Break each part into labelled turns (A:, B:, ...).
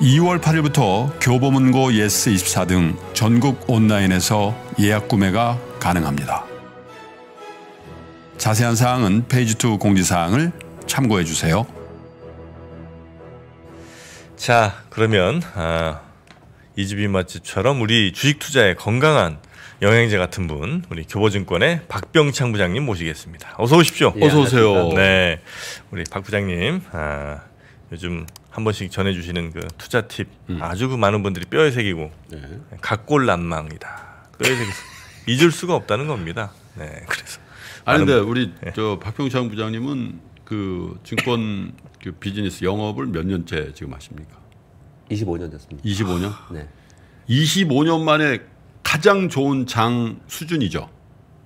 A: 2월 8일부터 교보문고 예스24 등 전국 온라인에서 예약 구매가 가능합니다. 자세한 사항은 페이지2 공지사항을 참고해 주세요.
B: 자 그러면 아, 이집인 맛집처럼 우리 주식 투자에 건강한 영양제 같은 분 우리 교보증권의 박병창 부장님 모시겠습니다. 어서 오십시오. 예, 어서 오세요. 네, 우리 박 부장님. 아, 요즘 한 번씩 전해주시는 그 투자 팁 음. 아주 그 많은 분들이 뼈에 새기고 네. 각골 난망이다 뼈에 새기 잊을 수가 없다는 겁니다. 네, 그래서 아 근데 우리 네. 저 박병창
A: 부장님은 그 증권 그 비즈니스 영업을 몇 년째 지금 하십니까? 25년 됐습니다.
B: 25년? 아,
A: 네. 25년 만에 가장 좋은 장 수준이죠.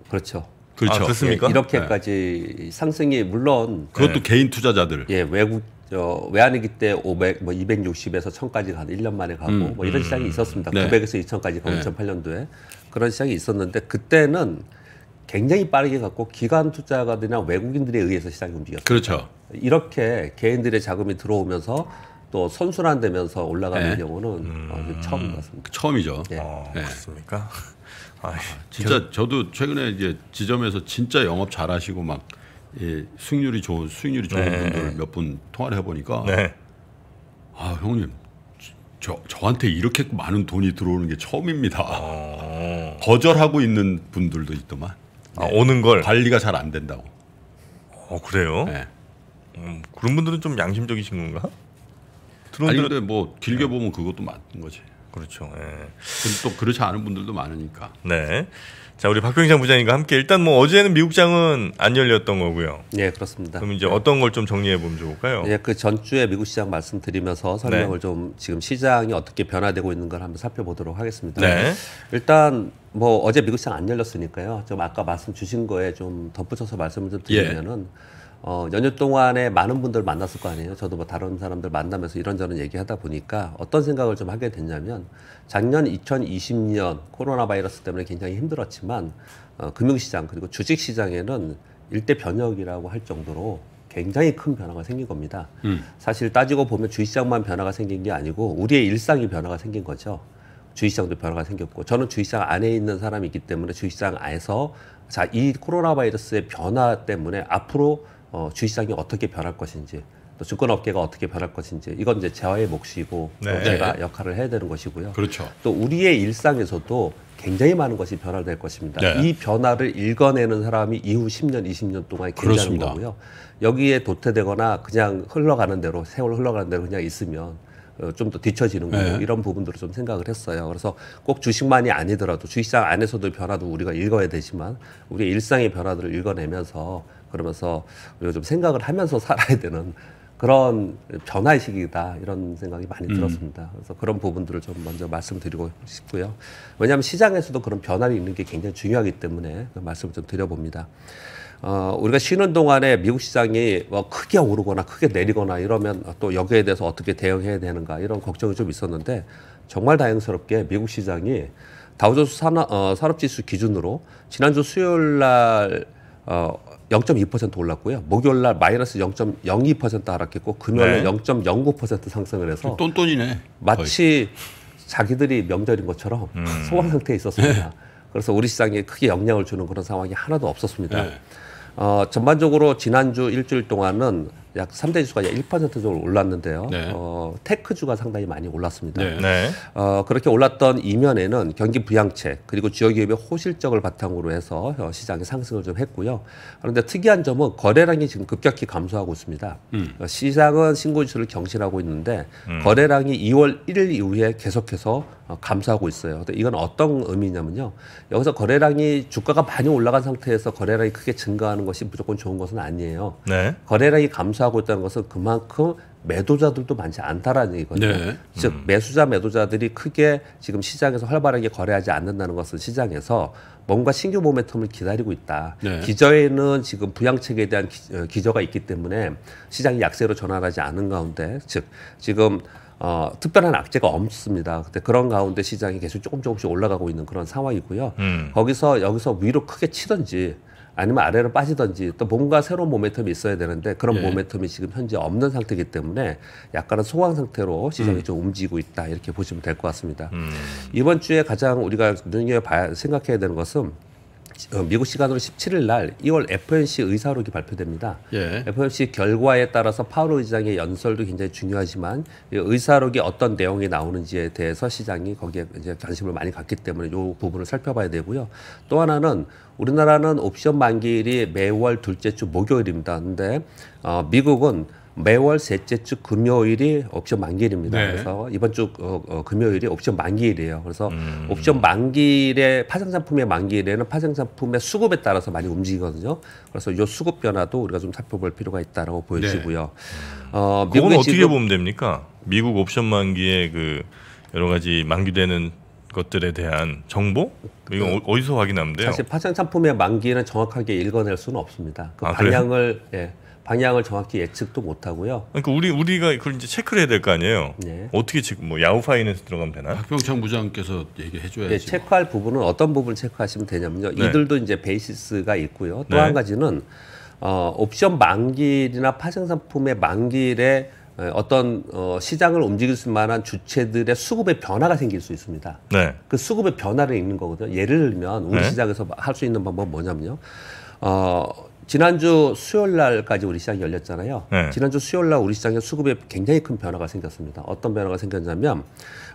A: 그렇죠. 그렇죠. 아, 그렇습니까? 예,
C: 이렇게까지 네. 상승이 물론 그것도 네. 개인 투자자들. 예, 외국 저 외환위기 때 500, 뭐 260에서 1000까지 가는 1년 만에 가고 음, 뭐 이런 음, 시장이 음. 있었습니다. 네. 900에서 2000까지 가고 네. 2008년도에 그런 시장이 있었는데 그때는 굉장히 빠르게 갔고 기관 투자가들이나 외국인들에 의해서 시장이 움직였습니다 그렇죠. 이렇게 개인들의 자금이 들어오면서 또 선순환되면서 올라가는 네. 경우는 음... 어, 처음 같습니다. 처음이죠. 예. 아, 네. 아, 그렇습니까?
A: 아, 진짜 저도 최근에 이제 지점에서 진짜 영업 잘하시고 막 예, 수익률이 좋은 수익률이 좋은 네. 분들 몇 분 통화를 해보니까 네. 아 형님 저 저한테 이렇게 많은 돈이 들어오는 게 처음입니다. 아. 거절하고 있는 분들도 있더만. 아, 오는 걸 관리가 잘 안 된다고. 어 그래요? 네. 음, 그런 분들은 좀 양심적이신 건가? 아니 근데
B: 뭐 길게 네. 보면 그것도 맞는 거지. 그렇죠. 예. 또 그렇지 않은 분들도 많으니까. 네. 자, 우리 박병장 부장님과 함께 일단 뭐 어제는 미국장은 안 열렸던 거고요. 네,
C: 그렇습니다. 그럼 이제 네. 어떤 걸 좀 정리해 보면 좋을까요? 예, 그 전주에 미국 시장 말씀드리면서 설명을 네. 좀 지금 시장이 어떻게 변화되고 있는 걸 한번 살펴보도록 하겠습니다. 네. 일단 뭐 어제 미국 시장 안 열렸으니까요. 좀 아까 말씀 주신 거에 좀 덧붙여서 말씀을 좀 예. 드리면은 예. 어, 연휴 동안에 많은 분들 만났을 거 아니에요. 저도 뭐 다른 사람들 만나면서 이런저런 얘기하다 보니까 어떤 생각을 좀 하게 됐냐면 작년 2020년 코로나 바이러스 때문에 굉장히 힘들었지만 어, 금융시장 그리고 주식시장에는 일대 변혁이라고 할 정도로 굉장히 큰 변화가 생긴 겁니다. 음. 사실 따지고 보면 주식시장만 변화가 생긴 게 아니고 우리의 일상이 변화가 생긴 거죠. 주식시장도 변화가 생겼고 저는 주식시장 안에 있는 사람이기 때문에 주식시장 안에서 자 이 코로나 바이러스의 변화 때문에 앞으로 어, 주식시장이 어떻게 변할 것인지 또 증권업계가 어떻게 변할 것인지 이건 이제 재화의 몫이고 네. 제가 역할을 해야 되는 것이고요. 그렇죠. 또 우리의 일상에서도 굉장히 많은 것이 변화될 것입니다. 네. 이 변화를 읽어내는 사람이 이후 10년, 20년 동안 굉장한 거고요. 여기에 도태되거나 그냥 흘러가는 대로 세월 흘러가는 대로 그냥 있으면 어, 좀더 뒤처지는 거고 네. 이런 부분들을 좀 생각을 했어요. 그래서 꼭 주식만이 아니더라도 주식시장 안에서도 변화도 우리가 읽어야 되지만 우리 일상의 변화들을 읽어내면서 그러면서 우리가 좀 생각을 하면서 살아야 되는 그런 변화의 시기다 이런 생각이 많이 음. 들었습니다. 그래서 그런 부분들을 좀 먼저 말씀드리고 싶고요. 왜냐하면 시장에서도 그런 변화를 있는 게 굉장히 중요하기 때문에 그 말씀을 좀 드려봅니다. 어, 우리가 쉬는 동안에 미국 시장이 뭐 크게 오르거나 크게 내리거나 이러면 또 여기에 대해서 어떻게 대응해야 되는가 이런 걱정이 좀 있었는데 정말 다행스럽게 미국 시장이 다우조스 산업, 어, 산업지수 기준으로 지난주 수요일 날 어, 0.2% 올랐고요. 목요일날 마이너스 0.02% 하락했고 금요일날 네. 0.09% 상승을 해서 똔똔이네. 마치 자기들이 명절인 것처럼 음. 소강 상태에 있었습니다. 네. 그래서 우리 시장에 크게 영향을 주는 그런 상황이 하나도 없었습니다. 네. 어, 전반적으로 지난주 일주일 동안은 약 3대 지수가 약1% 정도 올랐는데요. 네. 어, 테크주가 상당히 많이 올랐습니다. 네. 네. 어, 그렇게 올랐던 이면에는 경기 부양책 그리고 지역기업의 호실적을 바탕으로 해서 어, 시장의 상승을 좀 했고요. 그런데 특이한 점은 거래량이 지금 급격히 감소하고 있습니다. 음. 어, 시장은 신고지수를 경신하고 있는데 음. 거래량이 2월 1일 이후에 계속해서 어, 감소하고 있어요. 이건 어떤 의미냐면요. 여기서 거래량이 주가가 많이 올라간 상태에서 거래량이 크게 증가하는 것이 무조건 좋은 것은 아니에요. 네. 거래량이 감소하고 있다는 것은 그만큼 매도자들도 많지 않다라는 얘기거든요. 네. 즉 음. 매수자 매도자들이 크게 지금 시장에서 활발하게 거래하지 않는다는 것은 시장에서 뭔가 신규 모멘텀을 기다리고 있다. 네. 기저에는 지금 부양책에 대한 기, 어, 기저가 있기 때문에 시장이 약세로 전환하지 않은 가운데 즉 지금 어, 특별한 악재가 없습니다. 근데 그런 가운데 시장이 계속 조금 조금씩 올라가고 있는 그런 상황이고요. 음. 거기서 여기서 위로 크게 치든지 아니면 아래로 빠지든지 또 뭔가 새로운 모멘텀이 있어야 되는데 그런 예. 모멘텀이 지금 현재 없는 상태이기 때문에 약간은 소강 상태로 시장이 음. 좀 움직이고 있다 이렇게 보시면 될 것 같습니다. 음. 이번 주에 가장 우리가 눈여겨 생각해야 되는 것은 어, 미국 시간으로 17일 날 2월 FOMC 의사록이 발표됩니다. 예. FOMC 결과에 따라서 파월 의장의 연설도 굉장히 중요하지만 의사록이 어떤 내용이 나오는지에 대해서 시장이 거기에 이제 관심을 많이 갖기 때문에 이 부분을 살펴봐야 되고요. 또 하나는 우리나라는 옵션 만기일이 매월 둘째 주 목요일입니다. 근데 어, 미국은 매월 셋째 주 금요일이 옵션 만기일입니다. 네. 그래서 이번 주 어, 어, 금요일이 옵션 만기일이에요. 그래서 음. 옵션 만기일에 파생상품의 만기일에는 파생상품의 수급에 따라서 많이 움직이거든요. 그래서 이 수급 변화도 우리가 좀 살펴볼 필요가 있다라고 네. 보여지고요. 네. 어, 그건 어떻게 지금, 보면
B: 됩니까? 미국 옵션 만기의 그 여러 가지 만기되는 것들에 대한 정보? 이거 네. 어, 어디서 확인하면 돼요? 사실
C: 파생상품의 만기는 정확하게 읽어낼 수는 없습니다. 그 아, 방향을 그래요? 예. 방향을 정확히 예측도 못 하고요.
B: 그러니까 우리 우리가 그걸 이제 체크를 해야 될 거 아니에요. 네. 어떻게 지금 뭐 야후 파이낸스 들어가면 되나? 박병창 부장께서 얘기해 줘야지. 네, 뭐.
C: 체크할 부분은 어떤 부분을 체크하시면 되냐면요. 네. 이들도 이제 베이시스가 있고요. 또한 네. 가지는 어, 옵션 만기나 파생 상품의 만기에 어떤 어, 시장을 움직일 수 만한 주체들의 수급의 변화가 생길 수 있습니다. 네. 그 수급의 변화를 읽는 거거든요. 예를 들면 우리 네. 시장에서 할 수 있는 방법은 뭐냐면요. 어, 지난주 수요일 날까지 우리 시장이 열렸잖아요. 네. 지난주 수요일 날 우리 시장의 수급에 굉장히 큰 변화가 생겼습니다. 어떤 변화가 생겼냐면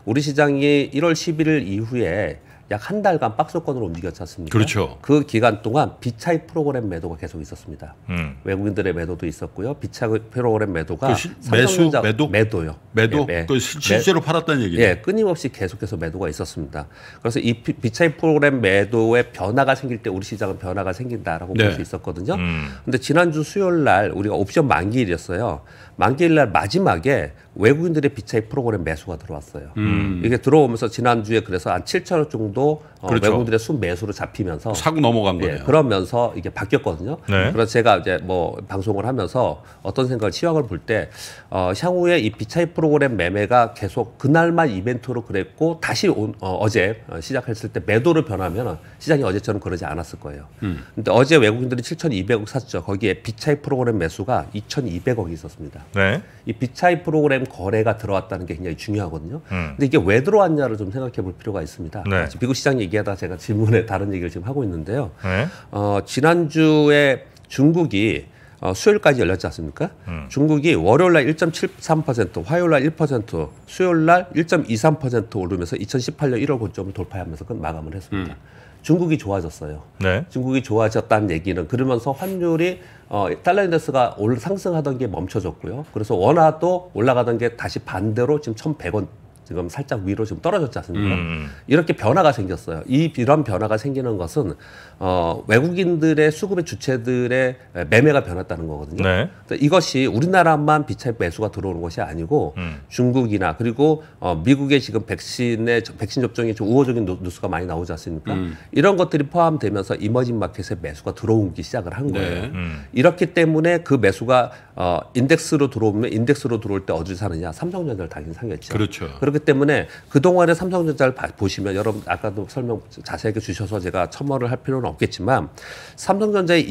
C: 우리 시장이 1월 11일 이후에 약한 달간 박스권으로 움직였지 않습니까? 그렇죠. 그 기간 동안 비차익 프로그램 매도가 계속 있었습니다. 음. 외국인들의 매도도 있었고요. 비차익 프로그램 매도가 그 매수 매도 매도요. 매도 예, 매, 그 실제로 매, 팔았다는 얘기죠. 예, 끊임없이 계속해서 매도가 있었습니다. 그래서 이 비차익 프로그램 매도에 변화가 생길 때 우리 시장은 변화가 생긴다라고 네. 볼수 있었거든요. 음. 근데 지난주 수요일 날 우리가 옵션 만기일이었어요. 만기일 날 마지막에 외국인들의 비차익 프로그램 매수가 들어왔어요. 음. 이게 들어오면서 지난주에 그래서 한 7천 억 정도 어, 그렇죠. 외국인들의 순매수로 잡히면서 사고 넘어간 예, 거예요. 그러면서 이게 바뀌었거든요. 네. 그래서 제가 이제 뭐 방송을 하면서 어떤 생각을 시황을 볼때 어, 향후에 이 비차이 프로그램 매매가 계속 그날만 이벤트로 그랬고 다시 온, 어, 어제 시작했을 때 매도를 변하면 시장이 어제처럼 그러지 않았을 거예요. 음. 근데 어제 외국인들이 7,200억 샀죠. 거기에 비차이 프로그램 매수가 2,200억이 있었습니다. 네. 이 비차이 프로그램 거래가 들어왔다는 게 굉장히 중요하거든요. 음. 근데 이게 왜 들어왔냐를 좀 생각해 볼 필요가 있습니다. 네. 미국 시장이 얘기하다 제가 질문에 다른 얘기를 지금 하고 있는데요. 네? 어, 지난주에 중국이 어, 수요일까지 열렸지 않습니까? 음. 중국이 월요일 날 1.73%, 화요일 날 1%, 수요일 날 1.23% 오르면서 2018년 1월 고점을 돌파하면서 끝 마감을 했습니다. 음. 중국이 좋아졌어요. 네. 중국이 좋아졌다는 얘기는 그러면서 환율이 어, 달러 인덱스가 올 상승하던 게 멈춰졌고요. 그래서 원화도 올라가던 게 다시 반대로 지금 1,100원 지금 살짝 위로 지금 떨어졌지 않습니까? 음, 음. 이렇게 변화가 생겼어요. 이 이런 변화가 생기는 것은 어, 외국인들의 수급의 주체들의 매매가 변했다는 거거든요. 네. 그러니까 이것이 우리나라만 비차입 매수가 들어오는 것이 아니고 음. 중국이나 그리고 어, 미국의 지금 백신의 백신 접종이 좀 우호적인 뉴스가 많이 나오지 않습니까? 음. 이런 것들이 포함되면서 이머징 마켓에 매수가 들어오기 시작을 한 네. 거예요. 네. 이렇기 때문에 그 매수가 어, 인덱스로 들어오면 인덱스로 들어올 때 어디 사느냐? 삼성전자를 당연히 상했죠. 그렇죠. 그렇기 그렇기 때문에 그동안의 삼성전자를 보시면 여러분 아까도 설명 자세하게 주셔서 제가 첨언을 할 필요는 없겠지만 삼성전자의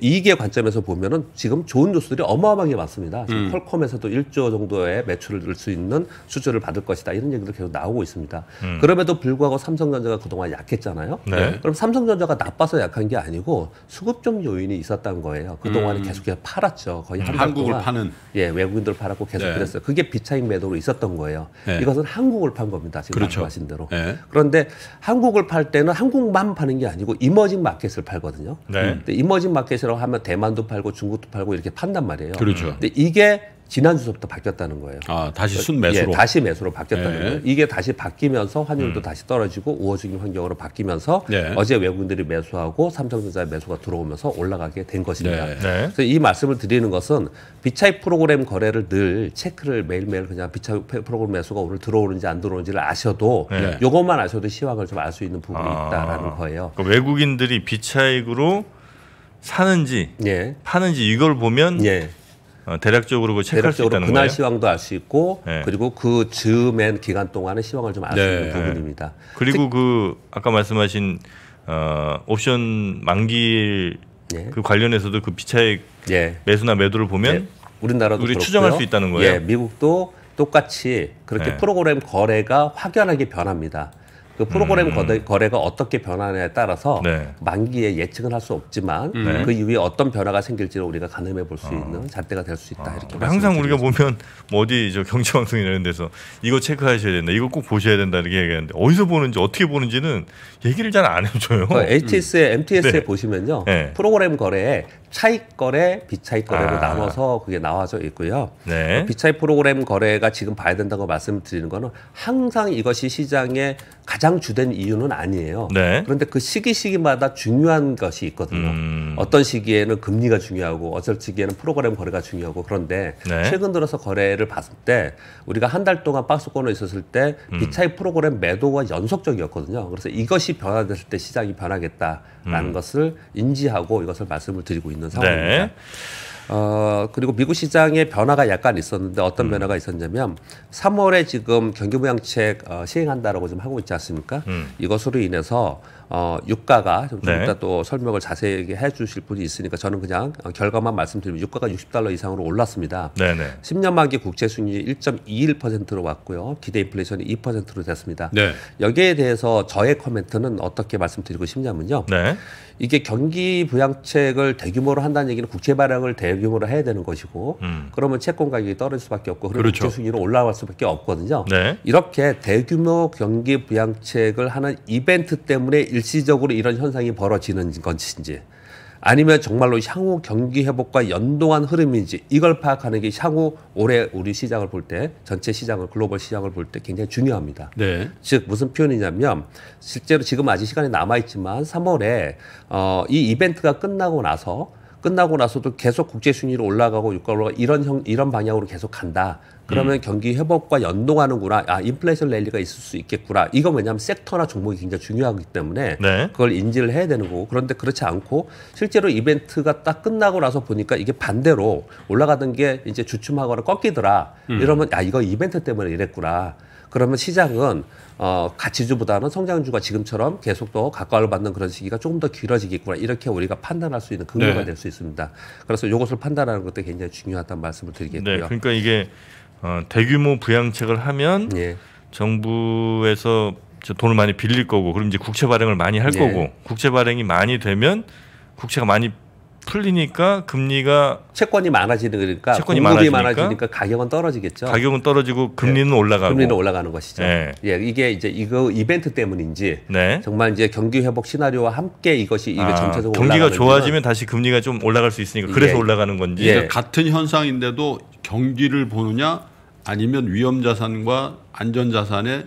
C: 이익의 관점에서 보면은 지금 좋은 뉴스들이 어마어마하게 많습니다. 지금 음. 퀄컴에서도 1조 정도의 매출을 낼수 있는 수주를 받을 것이다. 이런 얘기도 계속 나오고 있습니다. 음. 그럼에도 불구하고 삼성전자가 그동안 약했잖아요. 네. 네. 그럼 삼성전자가 나빠서 약한 게 아니고 수급적 요인이 있었던 거예요. 그동안 음. 계속 해서 팔았죠. 거의 한국을 동안. 파는 예, 외국인들 팔았고 계속 네. 그랬어요. 그게 비차익 매도로 있었던 거예요. 네. 이것은 한국을 판 겁니다. 지금 그렇죠. 말씀하신 대로. 네. 그런데 한국을 팔 때는 한국만 파는 게 아니고 이머징 마켓을 팔거든요. 네. 근데 이머징 마켓이라고 하면 대만도 팔고 중국도 팔고 이렇게 판단 말이에요. 그렇죠. 근데 이게 지난주부터 바뀌었다는 거예요. 아, 다시 그러니까 순매수로. 예, 다시 매수로 바뀌었다는 예. 거예요. 이게 다시 바뀌면서 환율도 음. 다시 떨어지고 우호적인 환경으로 바뀌면서 예. 어제 외국인들이 매수하고 삼성전자 매수가 들어오면서 올라가게 된 것입니다. 네. 네. 그래서 이 말씀을 드리는 것은 비차익 프로그램 거래를 늘 체크를 매일매일 그냥 비차익 프로그램 매수가 오늘 들어오는지 안 들어오는지를 아셔도 네. 요것만 아셔도 시황을 좀 알 수 있는 부분이 아, 있다라는 거예요.
B: 그러니까 외국인들이 비차익으로 사는지 예. 파는지 이걸 보면 예.
C: 어, 대략적으로 그 체크할 대략적으로 수 있다는 그날 거예요? 시황도 알 수 있고 네. 그리고 그 즈음엔 기간 동안의 시황을 좀 알수 네. 있는 예. 부분입니다. 그리고
B: 특... 그 아까 말씀하신 어, 옵션 만기일 예. 그 관련해서도 그 비차액 매수나
C: 매도를 보면 우리나라도 우리 그렇고요. 추정할 수 있다는 거예요. 예, 미국도 똑같이 그렇게 프로그램 거래가 확연하게 변합니다. 그 프로그램 음. 거래, 가 어떻게 변하느냐에 따라서 네. 만기에 예측은 할수 없지만 음. 네. 그 이후에 어떤 변화가 생길지를 우리가 가늠해 볼수 어. 있는 잣대가 될 수 있다 어. 이렇게
B: 항상 우리가 보면 뭐 어디 저 경제 방송이나 이런 데서 이거 체크하셔야 된다 이거 꼭 보셔야 된다 이렇게 얘기하는데 어디서 보는지 어떻게 보는지는 얘기를 잘 안 해줘요. 그 HS에
C: 음. MTS에 네. 보시면요 네. 프로그램 거래에 차익 거래, 비차익 거래로 아. 나눠서 그게 나와져 있고요. 네. 어, 비차익 프로그램 거래가 지금 봐야 된다고 말씀드리는 거는 항상 이것이 시장의 가장 주된 이유는 아니에요. 네. 그런데 그 시기 시기마다 중요한 것이 있거든요. 음. 어떤 시기에는 금리가 중요하고 어떨 시기에는 프로그램 거래가 중요하고 그런데 네. 최근 들어서 거래를 봤을 때 우리가 한 달 동안 박스권에 있었을 때 음. 비차익 프로그램 매도가 연속적이었거든요. 그래서 이것이 변화됐을 때 시장이 변하겠다라는 음. 것을 인지하고 이것을 말씀을 드리고 있는. 있는 상황입니다. 네. 어, 그리고 미국 시장의 변화가 약간 있었는데 어떤 음. 변화가 있었냐면 3월에 지금 경기부양책 어, 시행한다라고 지금 하고 있지 않습니까? 음. 이것으로 인해서 어, 유가가 좀 네. 이따 또 설명을 자세히 해 주실 분이 있으니까 저는 그냥 결과만 말씀드리면 유가가 60달러 이상으로 올랐습니다. 네네. 10년 만기 국채 수익률이 1.21%로 왔고요. 기대 인플레이션이 2%로 됐습니다. 네. 여기에 대해서 저의 커멘트는 어떻게 말씀드리고 싶냐면요. 네. 이게 경기 부양책을 대규모로 한다는 얘기는 국채 발행을 대규모로 해야 되는 것이고 음. 그러면 채권 가격이 떨어질 수밖에 없고 그러면 그렇죠. 국채 수익률은 올라갈 수밖에 없거든요. 네. 이렇게 대규모 경기 부양책을 하는 이벤트 때문에 일시적으로 이런 현상이 벌어지는 것인지 아니면 정말로 향후 경기 회복과 연동한 흐름인지 이걸 파악하는 게 향후 올해 우리 시장을 볼 때 전체 시장을 글로벌 시장을 볼 때 굉장히 중요합니다. 네. 즉 무슨 표현이냐면 실제로 지금 아직 시간이 남아 있지만 3월에 어, 이 이벤트가 끝나고 나서 끝나고 나서도 계속 국제 순위로 올라가고 유가로 이런 형 이런 방향으로 계속 간다. 그러면 음. 경기 회복과 연동하는구나. 아, 인플레이션 랠리가 있을 수 있겠구나. 이거 왜냐하면 섹터나 종목이 굉장히 중요하기 때문에 네. 그걸 인지를 해야 되는 거고. 그런데 그렇지 않고 실제로 이벤트가 딱 끝나고 나서 보니까 이게 반대로 올라가던 게 이제 주춤하거나 꺾이더라. 음. 이러면 아, 이거 이벤트 때문에 이랬구나. 그러면 시장은 어, 가치주보다는 성장주가 지금처럼 계속 더 각광을 받는 그런 시기가 조금 더 길어지겠구나 이렇게 우리가 판단할 수 있는 근거가 네. 될수 있습니다. 그래서 이것을 판단하는 것도 굉장히 중요하다는 말씀을 드리겠고요. 네, 그러니까
B: 이게 어, 대규모 부양책을 하면 예. 정부에서 돈을 많이 빌릴 거고 그럼 이제 국채 발행을 많이 할 예. 거고 국채 발행이 많이 되면 국채가 많이 풀리니까 금리가 채권이
C: 많아지는 그러니까 채권이 많아지니까, 많아지니까, 가격은 떨어지겠죠. 가격은 떨어지고 금리는 네. 올라가고 금리는 올라가는 것이죠. 네. 예, 이게 이제 이거 이벤트 때문인지 네. 정말 이제 경기 회복 시나리오와 함께 이것이 이게 아, 전체적으로 경기가 좋아지면
B: 다시 금리가 좀 올라갈 수 있으니까 그래서 예. 올라가는 건지 예.
A: 같은 현상인데도 경기를 보느냐 아니면 위험 자산과 안전 자산의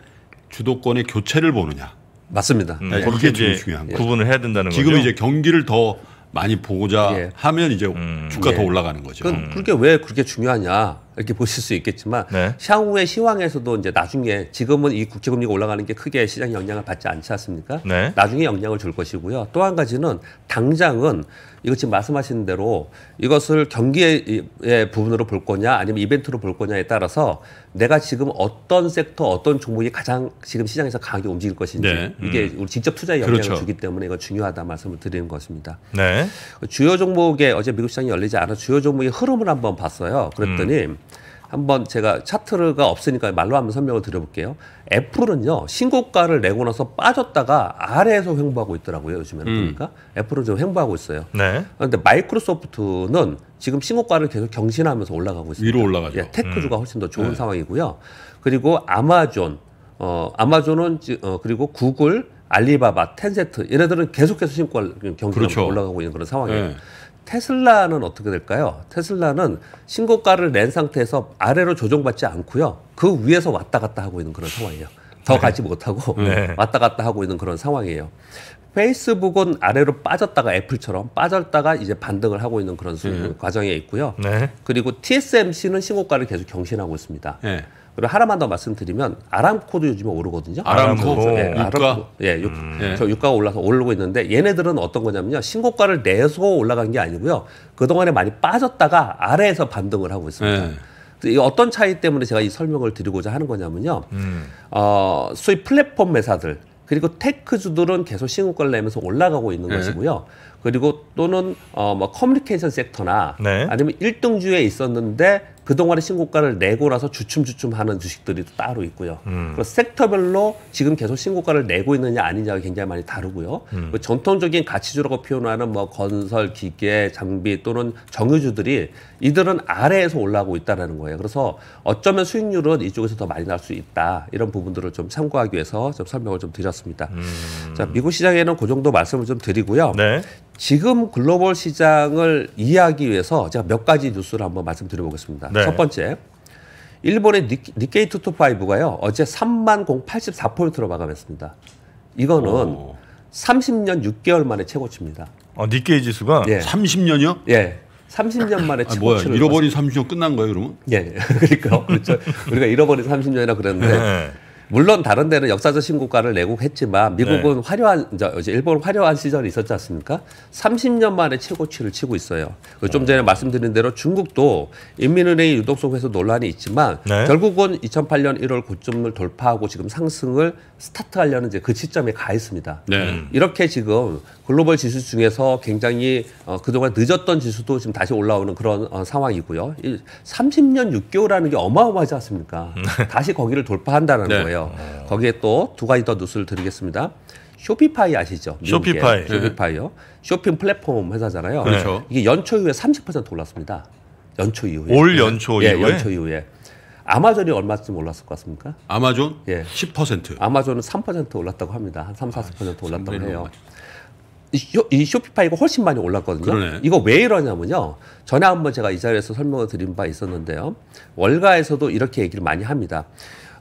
A: 주도권의 교체를 보느냐. 맞습니다. 네, 음, 네, 그게 렇제 중요한 거죠. 구분을 해야
B: 된다는
C: 지금 거죠. 지금 이제 경기를 더 많이 보고자 예. 하면 이제 음. 주가 예. 더 올라가는 거죠. 음. 그게 왜 그렇게 중요하냐? 이렇게 보실 수 있겠지만 네. 향후에 시황에서도 이제 나중에 지금은 이 국제금리가 올라가는 게 크게 시장에 영향을 받지 않지 않습니까? 네. 나중에 영향을 줄 것이고요. 또 한 가지는 당장은 이거 지금 말씀하신 대로 이것을 경기의 부분으로 볼 거냐 아니면 이벤트로 볼 거냐에 따라서 내가 지금 어떤 섹터 어떤 종목이 가장 지금 시장에서 강하게 움직일 것인지 네. 음. 이게 우리 직접 투자에 영향을 그렇죠. 주기 때문에 이거 중요하다 말씀을 드리는 것입니다. 네. 주요 종목에 어제 미국 시장이 열리지 않아 주요 종목의 흐름을 한번 봤어요. 그랬더니 음. 한번 제가 차트가 없으니까 말로 한번 설명을 드려볼게요. 애플은요 신고가를 내고 나서 빠졌다가 아래에서 횡보하고 있더라고요 요즘에는 음. 보니까 그러니까 애플은 지금 횡보하고 있어요. 네. 그런데 마이크로소프트는 지금 신고가를 계속 경신하면서 올라가고 있습니다. 위로 올라가죠. 예, 테크주가 음. 훨씬 더 좋은 네. 상황이고요. 그리고 아마존, 어 아마존은 어, 그리고 구글, 알리바바, 텐세트 얘네들은 계속해서 신고가 경신하면서 그렇죠. 올라가고 있는 그런 상황이에요. 네. 테슬라는 어떻게 될까요? 테슬라는 신고가를 낸 상태에서 아래로 조정받지 않고요. 그 위에서 왔다 갔다 하고 있는 그런 상황이에요. 더 네. 가지 못하고 네. 왔다 갔다 하고 있는 그런 상황이에요. 페이스북은 아래로 빠졌다가 애플처럼 빠졌다가 이제 반등을 하고 있는 그런 음. 과정에 있고요. 네. 그리고 TSMC는 신고가를 계속 경신하고 있습니다. 네. 그리고 하나만 더 말씀드리면 아람코도 요즘에 오르거든요. 아람코, 예, 네, 유가, 예, 유, 음. 예. 예. 저 유가가 올라서 오르고 있는데 얘네들은 어떤 거냐면요, 신고가를 내서 올라간 게 아니고요, 그 동안에 많이 빠졌다가 아래에서 반등을 하고 있습니다. 네. 이 어떤 차이 때문에 제가 이 설명을 드리고자 하는 거냐면요, 음. 어, 소위 플랫폼 매사들 그리고 테크주들은 계속 신고가를 내면서 올라가고 있는 네. 것이고요. 그리고 또는 어, 뭐 커뮤니케이션 섹터나 네. 아니면 일등주에 있었는데 그동안의 신고가를 내고 나서 주춤주춤 하는 주식들이 또 따로 있고요. 음. 그래서 섹터별로 지금 계속 신고가를 내고 있느냐 아니냐가 굉장히 많이 다르고요. 음. 전통적인 가치주라고 표현하는 뭐 건설, 기계, 장비 또는 정유주들이 이들은 아래에서 올라오고 있다라는 거예요. 그래서 어쩌면 수익률은 이쪽에서 더 많이 날 수 있다. 이런 부분들을 좀 참고하기 위해서 좀 설명을 좀 드렸습니다. 음. 자, 미국 시장에는 그 정도 말씀을 좀 드리고요. 네. 지금 글로벌 시장을 이해하기 위해서 제가 몇 가지 뉴스를 한번 말씀드려보겠습니다. 네. 첫 번째, 일본의 니케이 투투파이브가요 어제 3만 084포인트로 마감했습니다. 이거는 오. 30년 6개월 만에 최고치입니다. 아, 니케이 지수가 예. 30년이요? 예. 30년 만에 아, 최고치를 아, 잃어버린 30년 끝난 거예요, 그러면? 예. 그러니까 그렇죠. 우리가 잃어버린 30년이라 그랬는데 네. 물론 다른 데는 역사적 신고가를 내곡했지만 네. 미국은 네. 화려한 이제 일본 화려한 시절이 있었지 않습니까? 30년 만에 최고치를 치고 있어요. 좀 어. 전에 말씀드린 대로 중국도 인민은행의 유독 속에서 논란이 있지만 네. 결국은 2008년 1월 고점을 돌파하고 지금 상승을 스타트하려는 이제 그 시점에 가 있습니다. 네. 음. 이렇게 지금 글로벌 지수 중에서 굉장히 어, 그동안 늦었던 지수도 지금 다시 올라오는 그런 어, 상황이고요. 30년 6개월이라는 게 어마어마하지 않습니까? 음. 다시 거기를 돌파한다는 네. 거예요. 있어요. 어. 거기에 또 두 가지 더 뉴스를 드리겠습니다. 쇼피파이 아시죠? 쇼피파이. 그 네. 쇼피파이요. 쇼핑 플랫폼 회사잖아요. 네. 그렇죠. 이게 연초 이후에 30% 올랐습니다. 연초 이후에. 올 연초 예, 이후에. 예, 연초 이후에. 아마존이 얼마쯤 올랐을 것 같습니까? 아마존? 예. 10%. 아마존은 3% 올랐다고 합니다. 한 3, 40% 아, 올랐다고 해요. 이 쇼피파이가 훨씬 많이 올랐거든요. 그러네. 이거 왜 이러냐면요. 전에 한번 제가 이 자리에서 설명을 드린 바 있었는데요. 월가에서도 이렇게 얘기를 많이 합니다.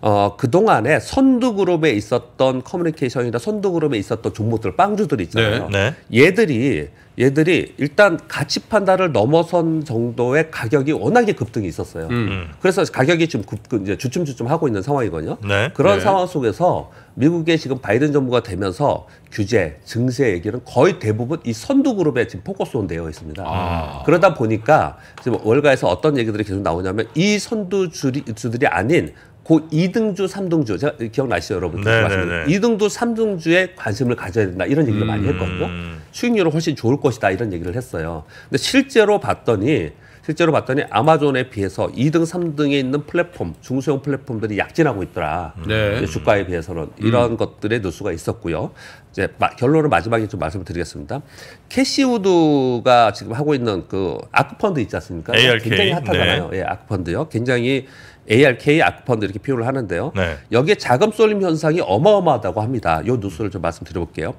C: 어, 그동안에 선두그룹에 있었던 커뮤니케이션이나 선두그룹에 있었던 종목들, 빵주들 있잖아요. 네, 네. 얘들이, 얘들이 일단 가치 판단을 넘어선 정도의 가격이 워낙에 급등이 있었어요. 음. 그래서 가격이 지금 급등, 이제 주춤주춤 하고 있는 상황이거든요. 네, 그런 네. 상황 속에서 미국의 지금 바이든 정부가 되면서 규제, 증세 얘기는 거의 대부분 이 선두그룹에 지금 포커스온 되어 있습니다. 아. 그러다 보니까 지금 월가에서 어떤 얘기들이 계속 나오냐면 이 선두주들이 아닌 고 2등주, 3등주 제가 기억나시죠, 여러분들? 네네네. 2등주, 3등주에 관심을 가져야 된다 이런 얘기를 음... 많이 했거든요. 수익률은 훨씬 좋을 것이다 이런 얘기를 했어요. 근데 실제로 봤더니 실제로 봤더니 아마존에 비해서 2등, 3등에 있는 플랫폼, 중소형 플랫폼들이 약진하고 있더라. 네. 주가에 비해서는 이런 음. 것들의 뉴스가 있었고요. 이제 마, 결론을 마지막에 좀 말씀을 드리겠습니다. 캐시우드가 지금 하고 있는 그 아크펀드 있지 않습니까? ARK. 굉장히 핫하잖아요. 네. 예, 아크펀드요. 굉장히 ARK 아크펀드 이렇게 표현을 하는데요. 네. 여기에 자금 쏠림 현상이 어마어마하다고 합니다. 요 뉴스를 좀 말씀드려볼게요.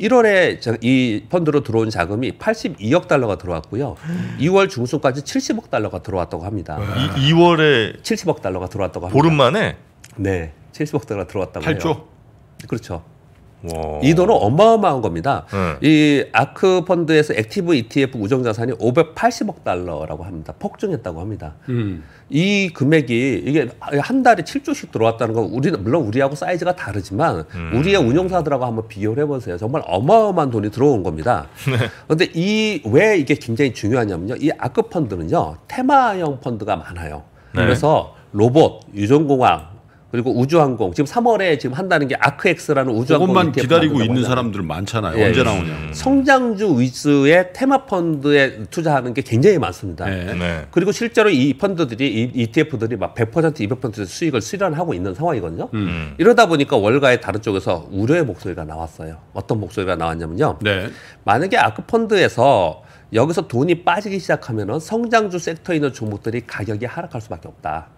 C: 1월에 이 펀드로 들어온 자금이 82억 달러가 들어왔고요. 2월 중순까지 70억 달러가 들어왔다고 합니다. 이, 2월에 70억 달러가 들어왔다고 합니다. 보름 만에? 네. 70억 달러가 들어왔다고 8조? 해요. 그렇죠. 이 돈은 어마어마한 겁니다. 음. 이 아크 펀드에서 액티브 ETF 우정 자산이 580억 달러라고 합니다. 폭증했다고 합니다. 음. 이 금액이 이게 한 달에 7조씩 들어왔다는 건 우리 는 물론 우리하고 사이즈가 다르지만 음. 우리의 운용사들하고 한번 비교를 해보세요. 정말 어마어마한 돈이 들어온 겁니다. 네. 그런데 이 왜 이게 굉장히 중요하냐면요. 이 아크 펀드는요 테마형 펀드가 많아요. 네. 그래서 로봇, 유전공학, 그리고 우주항공 지금 3월에 지금 한다는 게 아크엑스라는 우주항공 그것만 기다리고 있는 거잖아요.
A: 사람들 많잖아요. 예, 예. 언제 나오냐. 음.
C: 성장주 위주의 테마 펀드에 투자하는 게 굉장히 많습니다. 네. 네. 그리고 실제로 이 펀드들이 이 ETF들이 막 100% 200% 수익을 실현하고 있는 상황이거든요. 음. 이러다 보니까 월가의 다른 쪽에서 우려의 목소리가 나왔어요. 어떤 목소리가 나왔냐면요. 네. 만약에 아크 펀드에서 여기서 돈이 빠지기 시작하면 은 성장주 섹터에 있는 종목들이 가격이 하락할 수밖에 없다.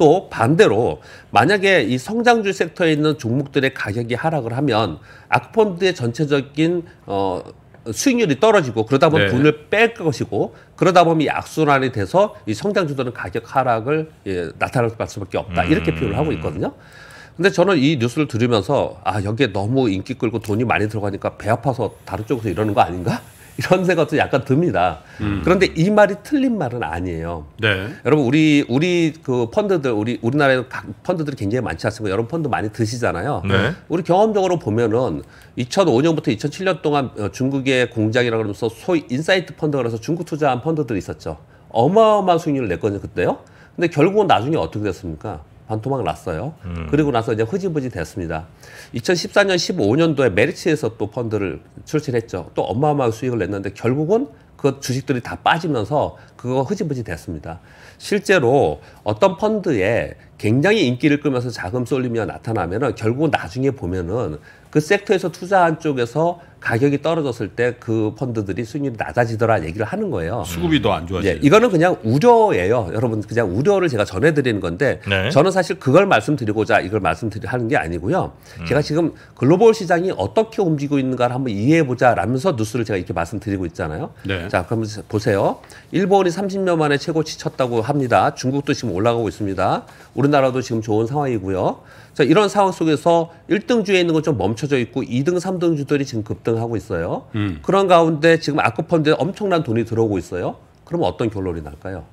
C: 또 반대로 만약에 이 성장주 섹터에 있는 종목들의 가격이 하락을 하면 아크펀드의 전체적인 어 수익률이 떨어지고 그러다 보면 네. 돈을 뺄 것이고 그러다 보면 이 악순환이 돼서 이 성장주들은 가격 하락을 예, 나타날 수밖에 없다 음. 이렇게 표현을 하고 음. 있거든요. 근데 저는 이 뉴스를 들으면서 아 여기에 너무 인기 끌고 돈이 많이 들어가니까 배 아파서 다른 쪽에서 이러는 거 아닌가 이런 생각도 약간 듭니다. 음. 그런데 이 말이 틀린 말은 아니에요. 네. 여러분 우리 우리 그 펀드들 우리 우리나라에 각 펀드들이 굉장히 많지 않습니까? 여러분 펀드 많이 드시잖아요. 네. 우리 경험적으로 보면은 2005년부터 2007년 동안 어, 중국의 공장이라고 하면서 소위 인사이트 펀드라고 해서 중국 투자한 펀드들이 있었죠. 어마어마한 수익률을 냈거든요 그때요. 근데 결국은 나중에 어떻게 됐습니까? 반토막 났어요. 음. 그리고 나서 이제 흐지부지 됐습니다. 2014년 15년도에 메리츠에서 또 펀드를 출시했죠. 또 어마어마한 수익을 냈는데 결국은 그 주식들이 다 빠지면서 그거 흐지부지 됐습니다. 실제로 어떤 펀드에 굉장히 인기를 끌면서 자금 쏠리이 나타나면은 결국 나중에 보면은 그 섹터에서 투자한 쪽에서 가격이 떨어졌을 때 그 펀드들이 수익률이 낮아지더라 얘기를 하는 거예요. 수급이 더 안 좋아지죠. 예, 이거는 그냥 우려예요. 여러분 그냥 우려를 제가 전해드리는 건데 네. 저는 사실 그걸 말씀드리고자 이걸 말씀드리는 게 아니고요. 음. 제가 지금 글로벌 시장이 어떻게 움직이고 있는가를 한번 이해해보자 라면서 뉴스를 제가 이렇게 말씀드리고 있잖아요. 네. 자 그럼 보세요. 일본이 30년 만에 최고치 쳤다고 합니다. 중국도 지금 올라가고 있습니다. 우리나라도 지금 좋은 상황이고요. 자 이런 상황 속에서 1등주에 있는 건 좀 멈춰져 있고 2등, 3등주들이 지금 급등 급등하고 있어요. 음. 그런 가운데 지금 아쿠펀드에 엄청난 돈이 들어오고 있어요. 그럼 어떤 결론이 날까요?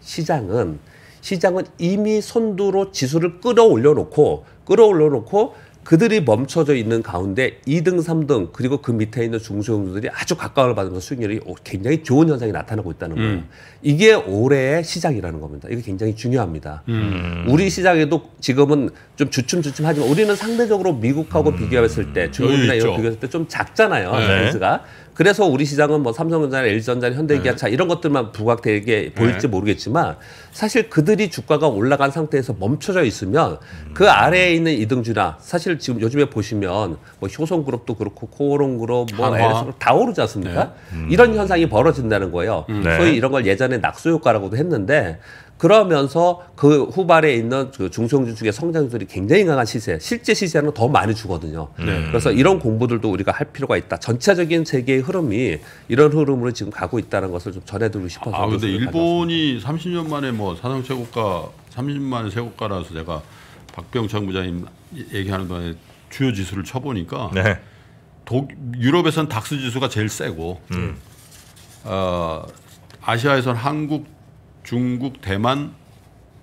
C: 시장은 시장은 이미 선두로 지수를 끌어올려 놓고 끌어올려 놓고 그들이 멈춰져 있는 가운데 2등, 3등 그리고 그 밑에 있는 중소형주들이 아주 각광을 받으면서 수익률이 굉장히 좋은 현상이 나타나고 있다는 거예요. 음. 이게 올해의 시작이라는 겁니다. 이게 굉장히 중요합니다. 음. 우리 시장에도 지금은 좀 주춤주춤하지만 우리는 상대적으로 미국하고 음. 비교했을 때 중국이나 이런 비교했을 때 좀 작잖아요. 네. 사이즈가 그래서 우리 시장은 뭐 삼성전자나 LG전자나 현대기아차 네. 이런 것들만 부각되게 보일지 네. 모르겠지만 사실 그들이 주가가 올라간 상태에서 멈춰져 있으면 그 아래에 있는 이등주나 사실 지금 요즘에 보시면 뭐 효성그룹도 그렇고 코오롱그룹 뭐다 오르지 않습니까? 네. 음. 이런 현상이 벌어진다는 거예요. 네. 소위 이런 걸 예전에 낙수 효과라고도 했는데 그러면서 그 후발에 있는 그 중소형주축의 성장률이 굉장히 강한 시세, 실제 시세는 더 많이 주거든요. 음. 네. 그래서 이런 공부들도 우리가 할 필요가 있다. 전체적인 세계의 흐름이 이런 흐름으로 지금 가고 있다는 것을 좀 전해드리고 싶어서. 아, 근데
A: 일본이 가져습니다 30년 만에 뭐 사상 최고가, 30년 만에 최고가라서 내가 박병창 부장님 얘기하는 동안에 주요 지수를 쳐보니까 네. 독, 유럽에선 닥스 지수가 제일 세고 음. 어, 아시아에선 한국 중국, 대만,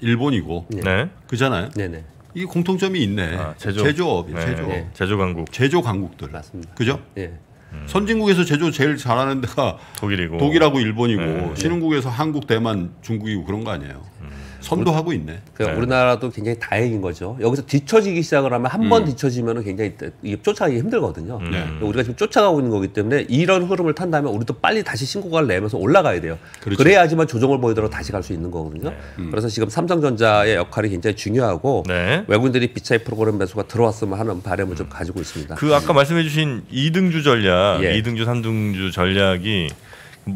A: 일본이고 예. 네. 그잖아요. 네네. 이게 공통점이 있네. 아, 제조. 제조업이 네. 제조업. 네. 제조 강국. 제조 강국들.
C: 맞습니다. 그죠? 예. 음.
A: 선진국에서 제조 제일 잘하는 데가 독일이고 독일하고 일본이고 네. 신흥국에서 한국, 대만,
C: 중국이고 그런 거 아니에요. 음. 선도하고 있네. 그러니까 네. 우리나라도 굉장히 다행인 거죠. 여기서 뒤처지기 시작을 하면 한번 음. 뒤처지면 굉장히 이게 쫓아가기 힘들거든요. 음. 네. 그러니까 우리가 지금 쫓아가고 있는 거기 때문에 이런 흐름을 탄다면 우리도 빨리 다시 신고가를 내면서 올라가야 돼요. 그렇죠. 그래야지만 조정을 보이도록 다시 갈 수 있는 거거든요. 네. 음. 그래서 지금 삼성전자의 역할이 굉장히 중요하고 네. 외국인들이 비차이 프로그램 매수가 들어왔으면 하는 바람을 좀 가지고 있습니다. 그 아까
B: 음. 말씀해주신 이등주 전략, 예. 이등주삼등주 전략이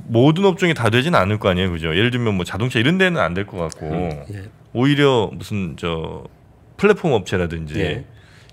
B: 모든 업종이 다 되진 않을 거 아니에요, 그죠? 예를 들면 뭐 자동차 이런 데는 안 될 것 같고 음, 예. 오히려 무슨 저 플랫폼 업체라든지
C: 예.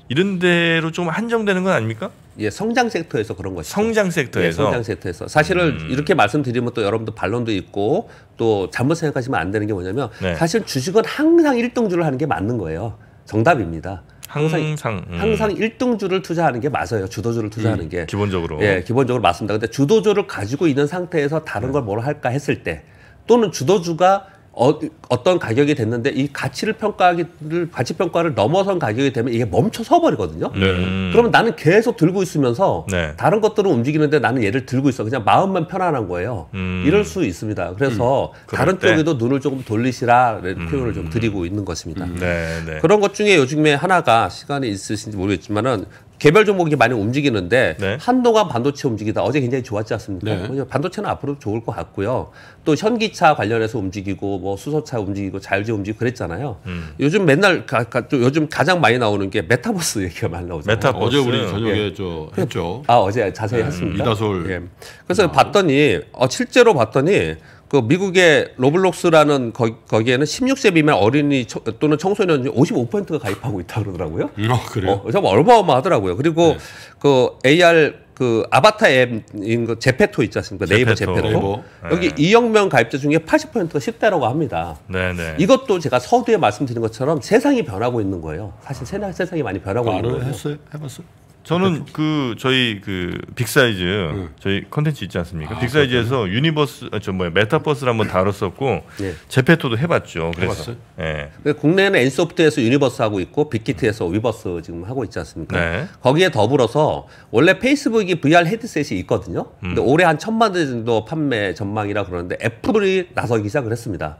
C: 이런 데로 좀 한정되는 건 아닙니까? 예, 성장 섹터에서 그런 것이죠. 성장 예, 섹터에서. 예, 성장 섹터에서. 사실은 음. 이렇게 말씀드리면 또 여러분도 반론도 있고 또 잘못 생각하시면 안 되는 게 뭐냐면 네. 사실 주식은 항상 일등주를 하는 게 맞는 거예요. 정답입니다.
B: 항상 항상, 음. 항상
C: 1등주를 투자하는 게 맞아요. 주도주를 투자하는 음, 게 기본적으로 예, 기본적으로 맞습니다. 근데 주도주를 가지고 있는 상태에서 다른 네. 걸뭘 할까 했을 때 또는 주도주가 어, 어떤 가격이 됐는데 이 가치를 평가하기를 가치 평가를 넘어선 가격이 되면 이게 멈춰 서 버리거든요. 네. 음. 그러면 나는 계속 들고 있으면서 네. 다른 것들은 움직이는데 나는 얘를 들고 있어. 그냥 마음만 편안한 거예요. 음. 이럴 수 있습니다. 그래서 음. 다른 쪽에도 눈을 조금 돌리시라 음. 표현을 좀 드리고 있는 것입니다. 음. 네, 네, 그런 것 중에 요즘에 하나가 시간이 있으신지 모르겠지만은 개별 종목이 많이 움직이는데 네. 한동안 반도체 움직이다 어제 굉장히 좋았지 않습니까? 네. 반도체는 앞으로 좋을 것 같고요. 또 현기차 관련해서 움직이고 뭐 수소차 움직이고 자율제 움직이고 그랬잖아요. 음. 요즘 맨날 가, 가, 요즘 가장 많이 나오는 게 메타버스 얘기가 많이 나오잖아요. 메타버스. 어제 우리 저녁에 예. 저 그 했죠. 아 어제 자세히 네. 음, 했습니다. 이다솔. 예. 그래서 아. 봤더니 어, 실제로 봤더니 그 미국의 로블록스라는 거, 거기에는 16세 미만 어린이 처, 또는 청소년 중 55%가 가입하고 있다 그러더라고요. 아 그래요? 어, 정말 어마어마하더라고요. 그리고 네. 그 AR 그 아바타 앱인 거 제페토 있지 않습니까? 네이버 제페토. 네이버. 여기 네. 2억명 가입자 중에 80%가 10대라고 합니다. 네네. 네. 이것도 제가 서두에 말씀드린 것처럼 세상이 변하고 있는 거예요. 사실 세상이 많이 변하고 그 있는 거예요. 했어요? 해봤어요?
B: 저는 그 저희 그 빅사이즈 음. 저희 컨텐츠 있지 않습니까? 아, 빅사이즈에서 유니버스 아, 저 뭐야 메타버스를 한번 다뤘었고 네. 제페토도 해봤죠. 그래서
C: 예. 네. 그 국내는 엔소프트에서 유니버스 하고 있고 빅히트에서 위버스 지금 하고 있지 않습니까? 네. 거기에 더불어서 원래 페이스북이 VR 헤드셋이 있거든요. 음. 근데 올해 한 천만 대 정도 판매 전망이라 그러는데 애플이 나서기 시작을 했습니다.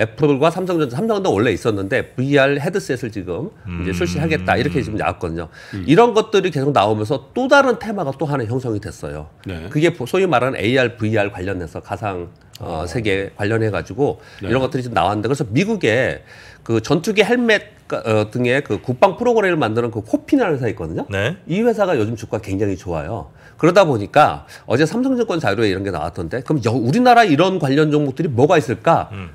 C: 애플과 삼성전자, 삼성도 원래 있었는데 VR 헤드셋을 지금 음. 이제 출시하겠다 이렇게 지금 나왔거든요. 음. 이런 것들이 계속 나오면서 또 다른 테마가 또 하나 형성이 됐어요. 네. 그게 소위 말하는 AR, VR 관련해서 가상 어, 아. 세계 관련해 가지고 네. 이런 것들이 지금 나왔는데 그래서 미국에 그 전투기 헬멧 어, 등의 그 국방 프로그램을 만드는 그 코핀이라는 회사 있거든요. 네. 이 회사가 요즘 주가 굉장히 좋아요. 그러다 보니까 어제 삼성증권 자료에 이런 게 나왔던데 그럼 여, 우리나라 이런 관련 종목들이 뭐가 있을까? 음.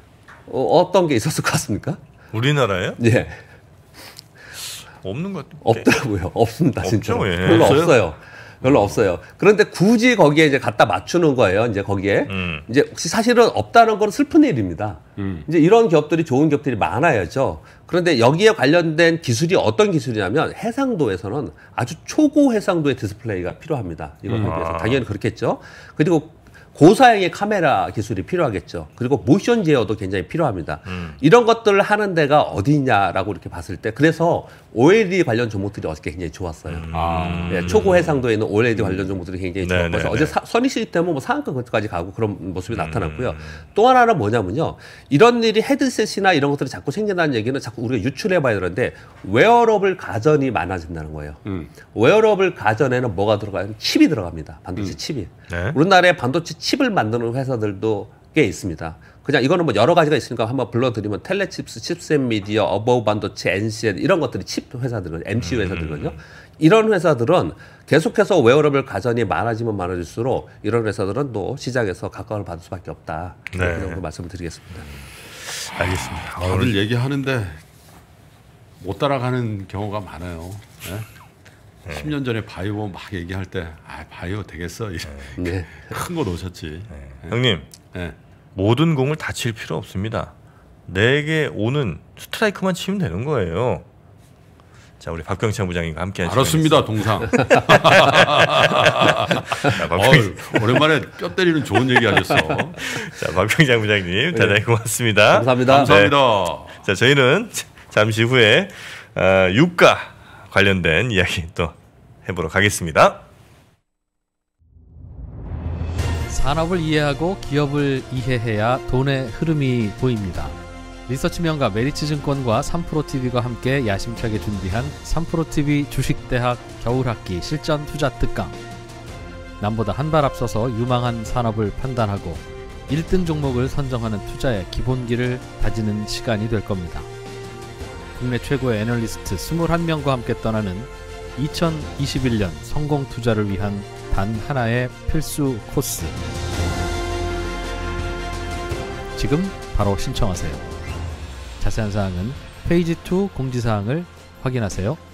C: 어, 떤게 있었을 것 같습니까?
B: 우리나라에?
C: 예. 없는 것 없더라고요. 없습니다. 없죠, 예. 별로 없어요. 없어요. 별로 없어요. 그런데 굳이 거기에 이제 갖다 맞추는 거예요. 이제 거기에 음. 이제 혹시 사실은 없다는 건 슬픈 일입니다. 음. 이제 이런 기업들이 좋은 기업들이 많아야죠. 그런데 여기에 관련된 기술이 어떤 기술이냐면 해상도에서는 아주 초고 해상도의 디스플레이가 필요합니다. 이걸 음. 아. 당연히 그렇겠죠. 그리고 고사양의 카메라 기술이 필요하겠죠. 그리고 모션 제어도 굉장히 필요합니다. 음. 이런 것들을 하는 데가 어디냐라고 이렇게 봤을 때 그래서 OLED 관련 종목들이 어저께 굉장히 좋았어요. 음. 아. 네, 초고 해상도에 있는 OLED 관련 종목들이 굉장히 네, 좋았고 네, 네 어제 네. 선이 시기 때문에 뭐 상한가까지 가고 그런 모습이 음. 나타났고요. 또 하나는 뭐냐면요. 이런 일이 헤드셋이나 이런 것들이 자꾸 생겨다는 얘기는 자꾸 우리가 유출해 봐야 되는데 웨어러블 가전이 많아진다는 거예요. 음. 웨어러블 가전에는 뭐가 들어가요? 칩이 들어갑니다. 반도체 음. 칩이. 네. 우리나라에 반도체 칩을 만드는 회사들도 꽤 있습니다. 그냥 이거는 뭐 여러 가지가 있으니까 한번 불러드리면 텔레칩스, 칩셋미디어, 어버우 반도체, NCN 이런 것들이 칩 회사들은 m c 음. 회사들거요 이런 회사들은 계속해서 웨어러블 가전이 많아지면 많아질수록 이런 회사들은 또 시장에서 각광을 받을 수밖에 없다. 네. 그 정도 말씀드리겠습니다. 알겠습니다. 오늘 얘기하는데 못 따라가는 경우가
A: 많아요. 네? 네. 10년 전에 바이오 막 얘기할 때, 아, 바이오 되겠어. 네.
B: 네. 큰거 놓으셨지. 네. 네. 형님, 네. 모든 공을 다 칠 필요 없습니다. 내게 오는 스트라이크만 치면 되는 거예요. 자, 우리 박경창 부장님과 함께 알았습니다, 동상. 자, 박병... 어, 오랜만에 뼈 때리는 좋은 얘기 하셨어. 자, 박경창 부장님, 대단히 고맙습니다. 감사합니다. 감사합니다. 자, 저희는 잠시 후에 어, 유가 관련된 이야기 또해보러가겠습니다
C: 산업을 이해하고 기업을 이해해야 돈의 흐름이 보입니다. 리서치명가 메리츠증권과 3프로TV가 함께 야심차게 준비한 3프로TV 주식대학 겨울학기 실전투자특강 남보다 한 발 앞서서 유망한 산업을 판단하고 1등 종목을 선정하는 투자의 기본기를 다지는 시간이 될 겁니다. 국내 최고의 애널리스트 21명과 함께 떠나는 2021년 성공 투자를 위한 단 하나의 필수 코스. 지금 바로 신청하세요. 자세한 사항은 페이지 2 공지사항을 확인하세요.